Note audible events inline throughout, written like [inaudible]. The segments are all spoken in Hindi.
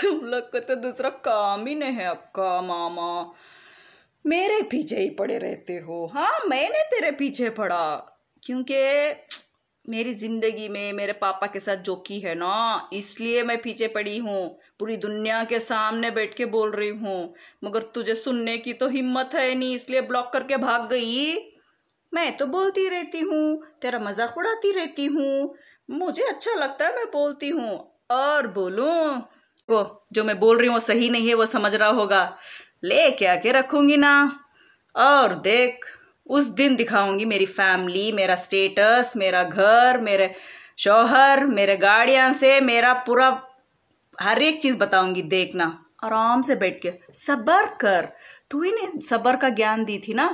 तुम लोग को तो दूसरा काम ही नहीं है अक्का मामा मेरे पीछे ही पड़े रहते हो हाँ मैंने तेरे पीछे पड़ा क्योंकि मेरी जिंदगी में मेरे पापा के साथ जोकी है ना इसलिए मैं पीछे पड़ी हूँ पूरी दुनिया के सामने बैठ के बोल रही हूँ मगर तुझे सुनने की तो हिम्मत है नहीं इसलिए ब्लॉक करके भाग गई मैं तो बोलती रहती हूँ तेरा मजाक उड़ाती रहती हूँ मुझे अच्छा लगता है मैं बोलती हूँ और बोलूँ को जो मैं बोल रही हूँ वो सही नहीं है वो समझ रहा होगा ले के आके रखूंगी ना और देख उस दिन दिखाऊंगी मेरी फैमिली मेरा स्टेटस मेरा घर मेरे शोहर मेरे गाड़िया से मेरा पूरा हर एक चीज बताऊंगी देखना आराम से बैठ के सबर कर तू ही ने सबर का ज्ञान दी थी ना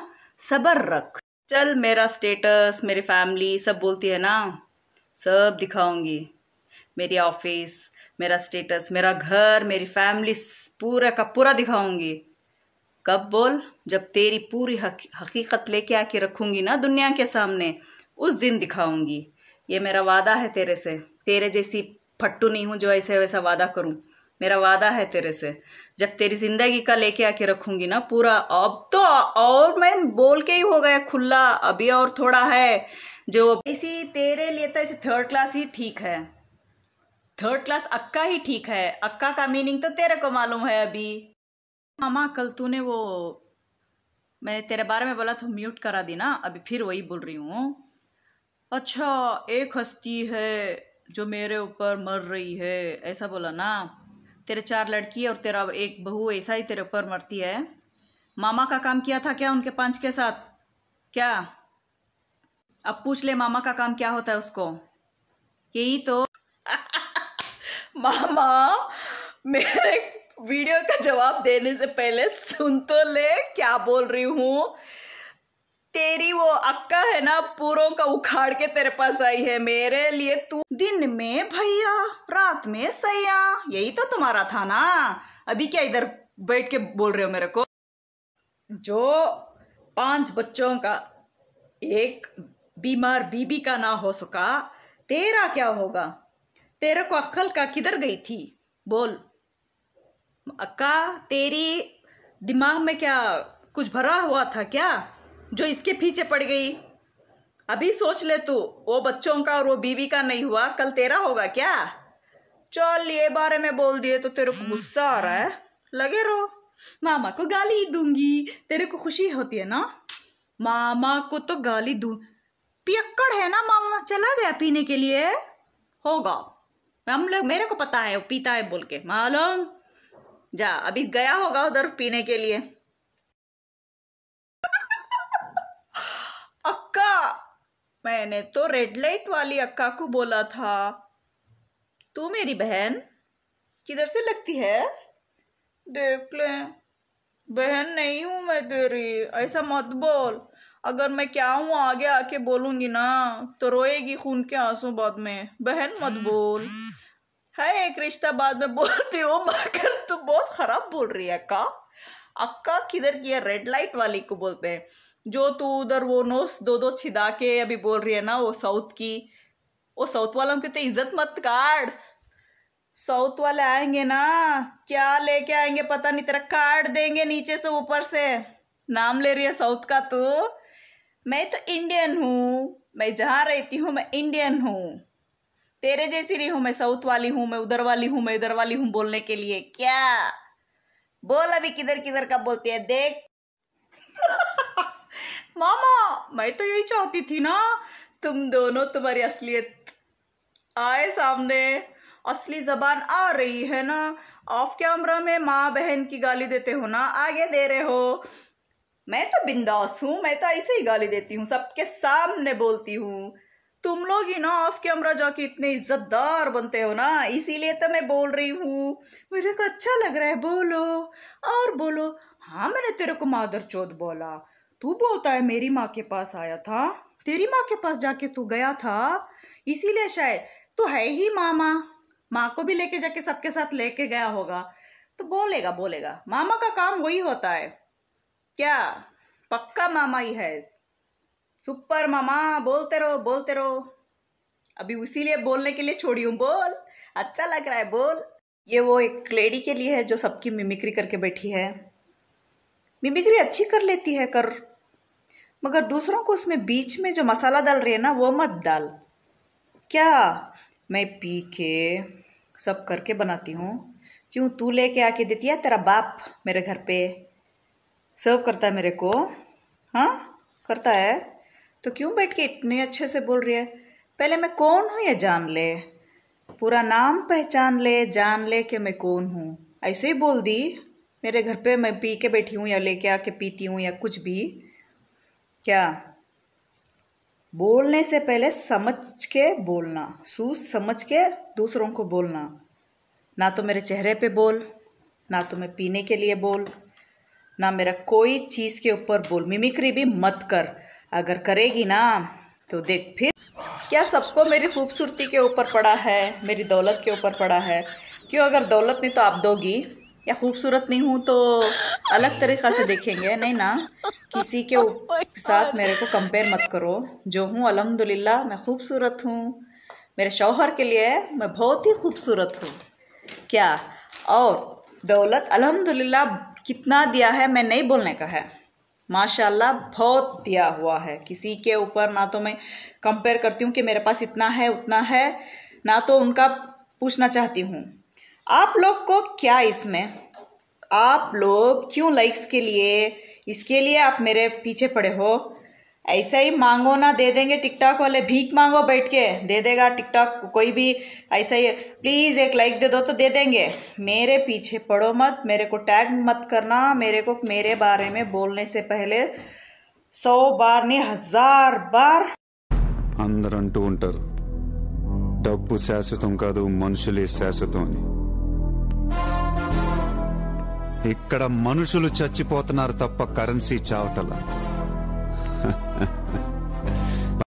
सबर रख चल मेरा स्टेटस मेरी फैमिली सब बोलती है ना सब दिखाऊंगी मेरी ऑफिस मेरा स्टेटस मेरा घर मेरी फैमिली पूरा का पूरा दिखाऊंगी कब बोल जब तेरी पूरी हकीकत लेके आके रखूंगी ना दुनिया के सामने उस दिन दिखाऊंगी ये मेरा वादा है तेरे से तेरे जैसी फट्टू नहीं हूं जो ऐसे वैसा वादा करूं मेरा वादा है तेरे से जब तेरी जिंदगी का लेके आके रखूंगी ना पूरा अब तो और मैं बोल के ही हो गया खुला अभी और थोड़ा है जो इसी तेरे लिए तो ऐसे थर्ड क्लास ही ठीक है थर्ड क्लास अक्का ही ठीक है अक्का का मीनिंग तो तेरे को मालूम है अभी मामा कल तूने वो मैंने तेरे बारे में बोला तो म्यूट करा दी ना अभी फिर वही बोल रही हूँ अच्छा एक हस्ती है जो मेरे ऊपर मर रही है ऐसा बोला ना तेरे चार लड़की और तेरा एक बहू ऐसा ही तेरे ऊपर मरती है मामा का काम किया था क्या उनके पांच के साथ क्या अब पूछ ले मामा का काम क्या होता है उसको यही तो [laughs] मामा मेरे वीडियो का जवाब देने से पहले सुन तो ले क्या बोल रही हूं तेरी वो अक्का है ना पूरों का उखाड़ के तेरे पास आई है मेरे लिए तू दिन में भैया रात में सैया यही तो तुम्हारा था ना अभी क्या इधर बैठ के बोल रहे हो मेरे को जो पांच बच्चों का एक बीमार बीबी का ना हो सका तेरा क्या होगा तेरे को अक्कल का किधर गई थी बोल अक्का तेरी दिमाग में क्या कुछ भरा हुआ था क्या जो इसके पीछे पड़ गई अभी सोच ले तू वो बच्चों का और वो बीवी का नहीं हुआ कल तेरा होगा क्या चल ये बारे में बोल दिए तो तेरे को गुस्सा आ रहा है लगे रहो मामा को गाली दूंगी तेरे को खुशी होती है ना मामा को तो गाली दू पियक्कड़ है ना मामा चला गया पीने के लिए होगा हम लोग मेरे को पता है वो पीता है बोल के मालूम जा अभी गया होगा उधर पीने के लिए [laughs] अक्का मैंने तो रेड लाइट वाली अक्का को बोला था तू मेरी बहन किधर से लगती है देख ले बहन नहीं हूं मैं तेरी ऐसा मत बोल अगर मैं क्या हूँ आगे आके बोलूंगी ना तो रोएगी खून के आंसू बाद में बहन मत हम्म। बोल है एक रिश्ता बाद में बोलती हो मगर तू बहुत खराब बोल रही है अक्का अक्का किधर की है रेड लाइट वाली को बोलते हैं जो तू उधर वो नोस दो दो छिदा के अभी बोल रही है ना वो साउथ की वो साउथ वालों की तो इज्जत मत काट साउथ वाले आएंगे ना क्या लेके आएंगे पता नहीं तेरा काट देंगे नीचे से ऊपर से नाम ले रही है साउथ का तू मैं तो इंडियन हूँ मैं जहाँ रहती हूँ मैं इंडियन हूँ तेरे जैसी रही हूँ मैं साउथ वाली हूँ मैं उधर वाली हूँ मैं इधर वाली हूँ बोलने के लिए क्या बोल अभी किधर किधर का बोलती है देख [laughs] मामा मैं तो यही चाहती थी ना तुम दोनों तुम्हारी असलियत आए सामने असली जबान आ रही है ना ऑफ कैमरा में माँ बहन की गाली देते हो ना आगे दे रहे हो मैं तो बिंदास हूँ मैं तो ऐसे ही गाली देती हूँ सबके सामने बोलती हूँ तुम लोग ही ना ऑफ कैमरा जाके इतने इज्जतदार बनते हो ना इसीलिए तो मैं बोल रही हूँ मुझे को तो अच्छा लग रहा है बोलो और बोलो हाँ मैंने तेरे को मादर चौध बोला तू बोलता है मेरी माँ के पास आया था तेरी माँ के पास जाके तू गया था इसीलिए शायद तू है ही मामा माँ को भी लेके जाके सबके साथ लेके गया होगा तो बोलेगा बोलेगा मामा का काम वही होता है क्या पक्का मामा ही है सुपर मामा बोलते रहो बोलते रहो अभी उसी लिए बोलने के लिए छोड़ी हूँ बोल अच्छा लग रहा है बोल ये वो एक लेडी के लिए है जो सबकी मिमिक्री करके बैठी है मिमिक्री अच्छी कर लेती है कर मगर दूसरों को उसमें बीच में जो मसाला डाल रही है ना वो मत डाल क्या मैं पी के सब करके बनाती हूँ क्यों तू लेके आके देती है तेरा बाप मेरे घर पे सर्व करता है मेरे को हाँ करता है तो क्यों बैठ के इतने अच्छे से बोल रही है पहले मैं कौन हूँ ये जान ले पूरा नाम पहचान ले जान ले कि मैं कौन हूँ ऐसे ही बोल दी मेरे घर पे मैं पी के बैठी हूँ या लेके आके पीती हूँ या कुछ भी क्या बोलने से पहले समझ के बोलना सूझ समझ के दूसरों को बोलना ना तो मेरे चेहरे पे बोल ना तो मैं पीने के लिए बोल ना मेरा कोई चीज़ के ऊपर बोल मिमिक्री भी मत कर अगर करेगी ना तो देख फिर क्या सबको मेरी खूबसूरती के ऊपर पड़ा है मेरी दौलत के ऊपर पड़ा है क्यों अगर दौलत नहीं तो आप दोगी या खूबसूरत नहीं हूँ तो अलग तरीक़ा से देखेंगे नहीं ना किसी के oh साथ मेरे को कंपेयर मत करो जो हूँ अलहमदिल्ला मैं खूबसूरत हूँ मेरे शौहर के लिए मैं बहुत ही खूबसूरत हूँ क्या और दौलत अलहमदिल्ला कितना दिया है मैं नहीं बोलने का है माशाल्लाह बहुत दिया हुआ है किसी के ऊपर ना तो मैं कंपेयर करती हूँ कि मेरे पास इतना है उतना है ना तो उनका पूछना चाहती हूँ आप लोग को क्या इसमें आप लोग क्यों लाइक्स के लिए इसके लिए आप मेरे पीछे पड़े हो ऐसे ही मांगो ना दे देंगे टिकटॉक वाले भीख मांगो बैठ के दे देगा टिकटॉक कोई भी ऐसा ही प्लीज़ एक लाइक दे दो तो दे देंगे मेरे पीछे पड़ो मत मेरे को टैग मत करना मेरे को मेरे बारे में बोलने से पहले सौ बार नहीं हजार बार अंदर अंटू ఉంటారు డబ్బు शाश्वत का మనుషులే శాశ్వతం అని ఇక్కడ మనుషులు చచ్చిపోతున్నారు తప్ప కరెన్సీ చావటలా